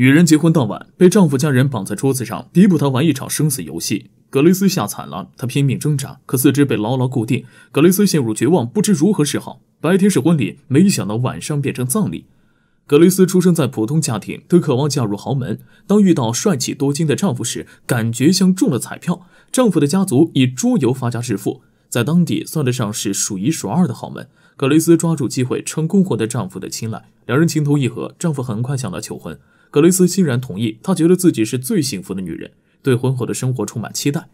女人结婚当晚被丈夫家人绑在桌子上，逼迫她玩一场生死游戏。格雷斯吓惨了，她拼命挣扎，可四肢被牢牢固定。格雷斯陷入绝望，不知如何是好。白天是婚礼，没想到晚上变成葬礼。格雷斯出生在普通家庭，她渴望嫁入豪门。当遇到帅气多金的丈夫时，感觉像中了彩票。丈夫的家族以桌游发家致富，在当地算得上是数一数二的豪门。格雷斯抓住机会，成功获得丈夫的青睐，两人情投意合，丈夫很快向她求婚。格雷斯欣然同意，她觉得自己是最幸福的女人，对婚后的生活充满期待。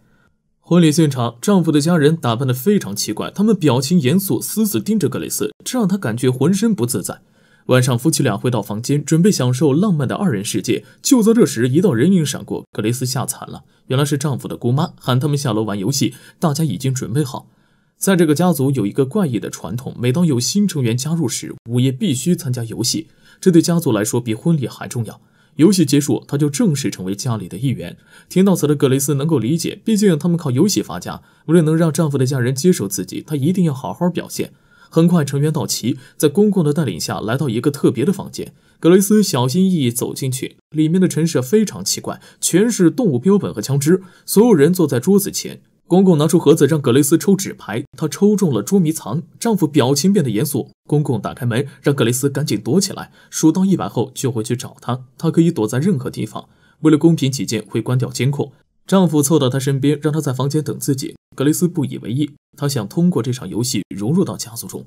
婚礼现场，丈夫的家人打扮得非常奇怪，他们表情严肃，死死盯着格雷斯，这让她感觉浑身不自在。晚上，夫妻俩回到房间，准备享受浪漫的二人世界。就在这时，一道人影闪过，格雷斯吓惨了，原来是丈夫的姑妈喊他们下楼玩游戏，大家已经准备好。在这个家族有一个怪异的传统，每当有新成员加入时，午夜必须参加游戏。这对家族来说比婚礼还重要。游戏结束，他就正式成为家里的一员。听到此的格雷斯能够理解，毕竟他们靠游戏发家。为了能让丈夫的家人接受自己，她一定要好好表现。很快，成员到齐，在公公的带领下来到一个特别的房间。格雷斯小心翼翼走进去，里面的陈设非常奇怪，全是动物标本和枪支。所有人坐在桌子前。公公拿出盒子让格雷斯抽纸牌，她抽中了捉迷藏。丈夫表情变得严肃。公公打开门，让格雷斯赶紧躲起来，数到一百后就会去找她。她可以躲在任何地方。为了公平起见，会关掉监控。丈夫凑到她身边，让她在房间等自己。格雷斯不以为意，她想通过这场游戏融入到家族中。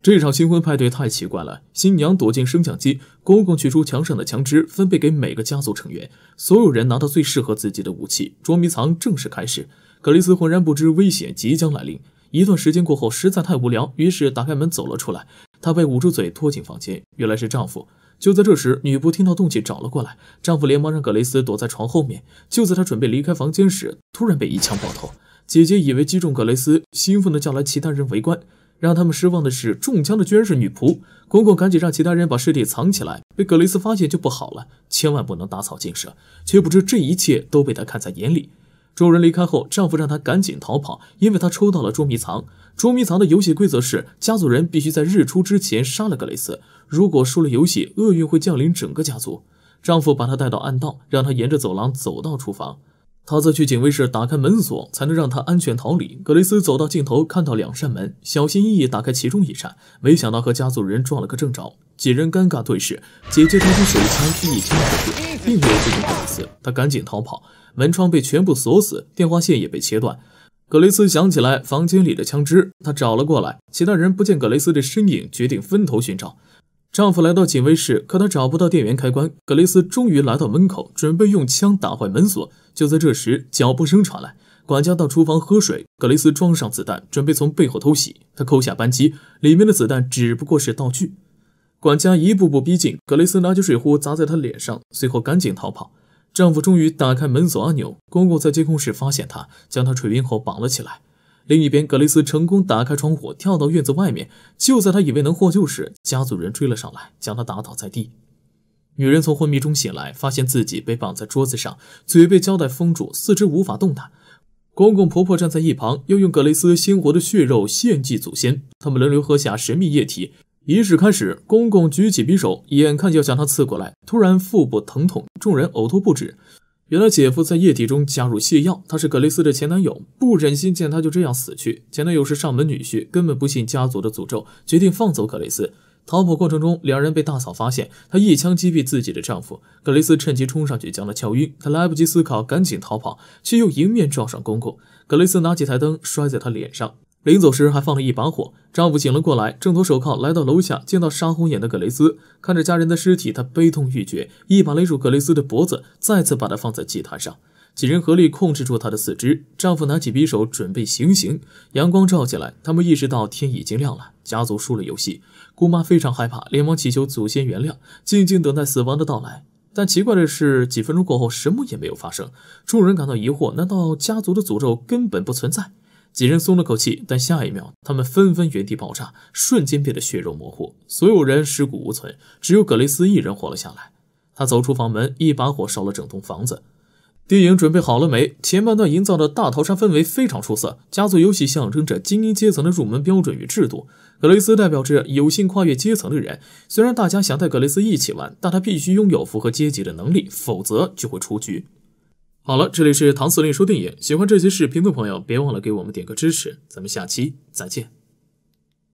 这场新婚派对太奇怪了。新娘躲进升降机。公公取出墙上的枪支，分配给每个家族成员。所有人拿到最适合自己的武器。捉迷藏正式开始。格雷斯浑然不知危险即将来临。一段时间过后，实在太无聊，于是打开门走了出来。她被捂住嘴拖进房间，原来是丈夫。就在这时，女仆听到动静找了过来。丈夫连忙让格雷斯躲在床后面。就在她准备离开房间时，突然被一枪爆头。姐姐以为击中格雷斯，兴奋地叫来其他人围观。让他们失望的是，中枪的居然是女仆。公公赶紧让其他人把尸体藏起来，被格雷斯发现就不好了，千万不能打草惊蛇。却不知这一切都被他看在眼里。众人离开后，丈夫让她赶紧逃跑，因为她抽到了捉迷藏。捉迷藏的游戏规则是，家族人必须在日出之前杀了格蕾丝。如果输了游戏，厄运会降临整个家族。丈夫把她带到暗道，让她沿着走廊走到厨房。他则去警卫室打开门锁，才能让他安全逃离。格雷斯走到尽头，看到两扇门，小心翼翼打开其中一扇，没想到和家族人撞了个正着。几人尴尬对视，姐姐掏出手枪一枪射出，并没有致中格雷斯，他赶紧逃跑，门窗被全部锁死，电话线也被切断。格雷斯想起来房间里的枪支，他找了过来。其他人不见格雷斯的身影，决定分头寻找。丈夫来到警卫室，可他找不到电源开关。格雷斯终于来到门口，准备用枪打坏门锁。就在这时，脚步声传来，管家到厨房喝水。格雷斯装上子弹，准备从背后偷袭。他扣下扳机，里面的子弹只不过是道具。管家一步步逼近，格雷斯拿起水壶砸在他脸上，随后赶紧逃跑。丈夫终于打开门锁按钮，公公在监控室发现他，将他锤晕后绑了起来。另一边，格雷斯成功打开窗户，跳到院子外面。就在他以为能获救时，家族人追了上来，将他打倒在地。女人从昏迷中醒来，发现自己被绑在桌子上，嘴被胶带封住，四肢无法动弹。公公婆婆站在一旁，要用格雷斯鲜活的血肉献祭祖先。他们轮流喝下神秘液体，仪式开始。公公举起匕首，眼看就要向他刺过来，突然腹部疼痛，众人呕吐不止。原来姐夫在液体中加入泻药，他是格雷斯的前男友，不忍心见她就这样死去。前男友是上门女婿，根本不信家族的诅咒，决定放走格雷斯。逃跑过程中，两人被大嫂发现，她一枪击毙自己的丈夫。格雷斯趁机冲上去将他敲晕，她来不及思考，赶紧逃跑，却又迎面撞上公公。格雷斯拿起台灯摔在他脸上。临走时还放了一把火。丈夫醒了过来，挣脱手铐，来到楼下，见到杀红眼的格雷斯，看着家人的尸体，他悲痛欲绝，一把勒住格雷斯的脖子，再次把他放在祭坛上。几人合力控制住他的四肢。丈夫拿起匕首准备行刑。阳光照进来，他们意识到天已经亮了，家族输了游戏。姑妈非常害怕，连忙祈求祖先原谅，静静等待死亡的到来。但奇怪的是，几分钟过后，什么也没有发生。众人感到疑惑：难道家族的诅咒根本不存在？几人松了口气，但下一秒，他们纷纷原地爆炸，瞬间变得血肉模糊。所有人尸骨无存，只有格雷斯一人活了下来。他走出房门，一把火烧了整栋房子。电影准备好了没？前半段营造的大逃杀氛围非常出色。家族游戏象征着精英阶层的入门标准与制度，格雷斯代表着有幸跨越阶层的人。虽然大家想带格雷斯一起玩，但他必须拥有符合阶级的能力，否则就会出局。好了，这里是唐司令说电影。喜欢这些视频的朋友，别忘了给我们点个支持。咱们下期再见。